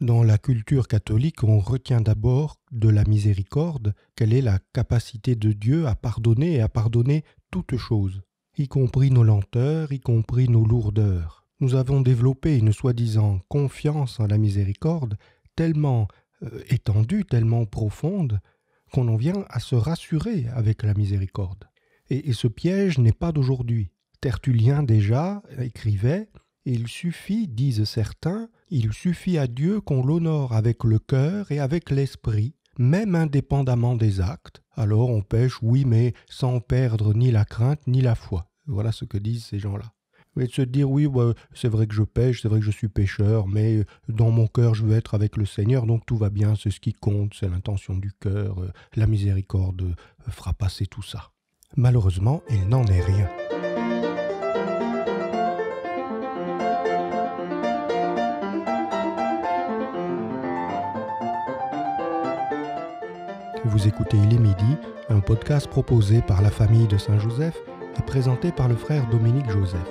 Dans la culture catholique, on retient d'abord de la miséricorde quelle est la capacité de Dieu à pardonner et à pardonner toutes chose, y compris nos lenteurs, y compris nos lourdeurs. Nous avons développé une soi-disant confiance en la miséricorde tellement euh, étendue, tellement profonde, qu'on en vient à se rassurer avec la miséricorde. et ce piège n'est pas d'aujourd'hui. Tertullien déjà écrivait Il suffit, disent certains, il suffit à Dieu qu'on l'honore avec le cœur et avec l'esprit, même indépendamment des actes. Alors on pêche, oui, mais sans perdre ni la crainte ni la foi. Voilà ce que disent ces gens-là. Et de se dire, oui, bah, c'est vrai que je pêche, c'est vrai que je suis pêcheur, mais euh, dans mon cœur, je veux être avec le Seigneur, donc tout va bien, c'est ce qui compte, c'est l'intention du cœur, euh, la miséricorde euh, fera passer tout ça. Malheureusement, il n'en est rien. Vous écoutez Les midi, un podcast proposé par la famille de Saint-Joseph et présenté par le frère Dominique Joseph.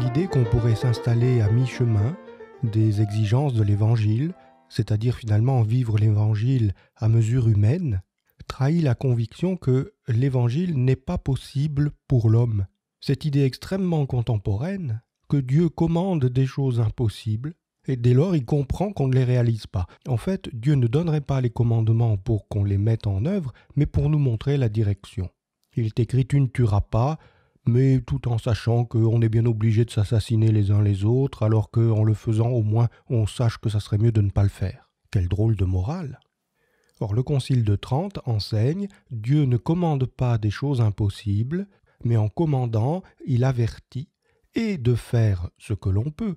L'idée qu'on pourrait s'installer à mi-chemin des exigences de l'Évangile, c'est-à-dire finalement vivre l'Évangile à mesure humaine, trahit la conviction que l'Évangile n'est pas possible pour l'homme. Cette idée extrêmement contemporaine que Dieu commande des choses impossibles, et dès lors il comprend qu'on ne les réalise pas. En fait, Dieu ne donnerait pas les commandements pour qu'on les mette en œuvre, mais pour nous montrer la direction. Il t'écrit tu ne tueras pas, mais tout en sachant qu'on est bien obligé de s'assassiner les uns les autres, alors qu'en le faisant au moins on sache que ça serait mieux de ne pas le faire. Quelle drôle de morale. Or le Concile de Trente enseigne Dieu ne commande pas des choses impossibles, mais en commandant il avertit et de faire ce que l'on peut,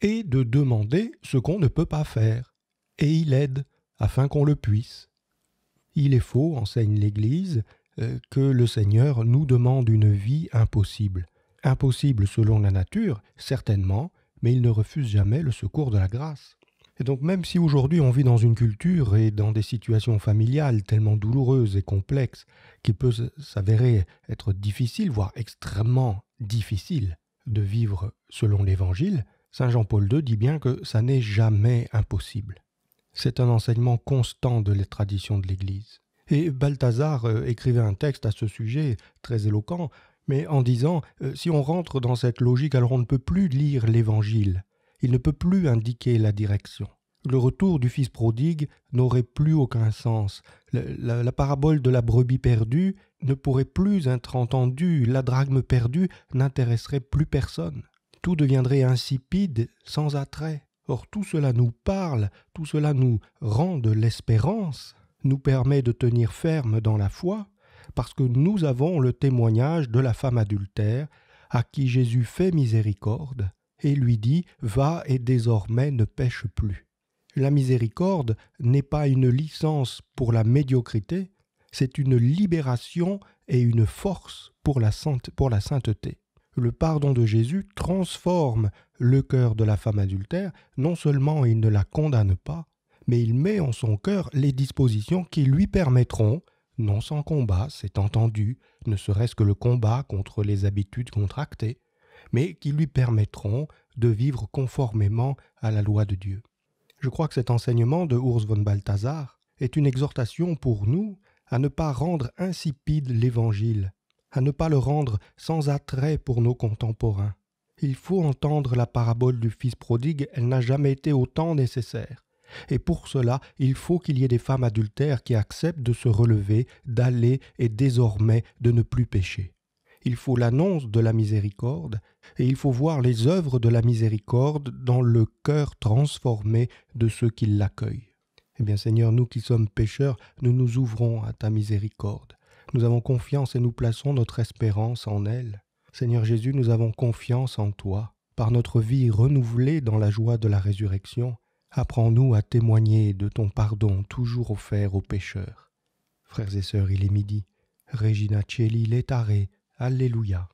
et de demander ce qu'on ne peut pas faire, et il aide afin qu'on le puisse. Il est faux, enseigne l'Église, euh, que le Seigneur nous demande une vie impossible. Impossible selon la nature, certainement, mais il ne refuse jamais le secours de la grâce. Et donc même si aujourd'hui on vit dans une culture et dans des situations familiales tellement douloureuses et complexes, qui peut s'avérer être difficile, voire extrêmement difficile, de vivre selon l'Évangile, Saint Jean-Paul II dit bien que ça n'est jamais impossible. C'est un enseignement constant de les traditions de l'Église. Et Balthazar euh, écrivait un texte à ce sujet très éloquent, mais en disant euh, si on rentre dans cette logique, alors on ne peut plus lire l'Évangile, il ne peut plus indiquer la direction. Le retour du Fils prodigue n'aurait plus aucun sens. la parabole de la brebis perdue ne pourrait plus être entendu, la drachme perdue n'intéresserait plus personne. Tout deviendrait insipide, sans attrait. Or tout cela nous parle, tout cela nous rend de l'espérance, nous permet de tenir ferme dans la foi, parce que nous avons le témoignage de la femme adultère, à qui Jésus fait miséricorde, et lui dit Va et désormais ne pêche plus. La miséricorde n'est pas une licence pour la médiocrité, c'est une libération et une force pour la, pour la sainteté. Le pardon de Jésus transforme le cœur de la femme adultère, non seulement il ne la condamne pas, mais il met en son cœur les dispositions qui lui permettront, non sans combat, c'est entendu, ne serait-ce que le combat contre les habitudes contractées, mais qui lui permettront de vivre conformément à la loi de Dieu. Je crois que cet enseignement de Urs von Balthasar est une exhortation pour nous à ne pas rendre insipide l'Évangile, à ne pas le rendre sans attrait pour nos contemporains. Il faut entendre la parabole du Fils prodigue, elle n'a jamais été autant nécessaire. Et pour cela, il faut qu'il y ait des femmes adultères qui acceptent de se relever, d'aller et désormais de ne plus pécher. Il faut l'annonce de la miséricorde, et il faut voir les œuvres de la miséricorde dans le cœur transformé de ceux qui l'accueillent. Eh bien Seigneur, nous qui sommes pécheurs, nous nous ouvrons à ta miséricorde. Nous avons confiance et nous plaçons notre espérance en elle. Seigneur Jésus, nous avons confiance en toi. Par notre vie renouvelée dans la joie de la résurrection, apprends-nous à témoigner de ton pardon toujours offert aux pécheurs. Frères et sœurs, il est midi. Regina Celi, l'Etare, Alléluia.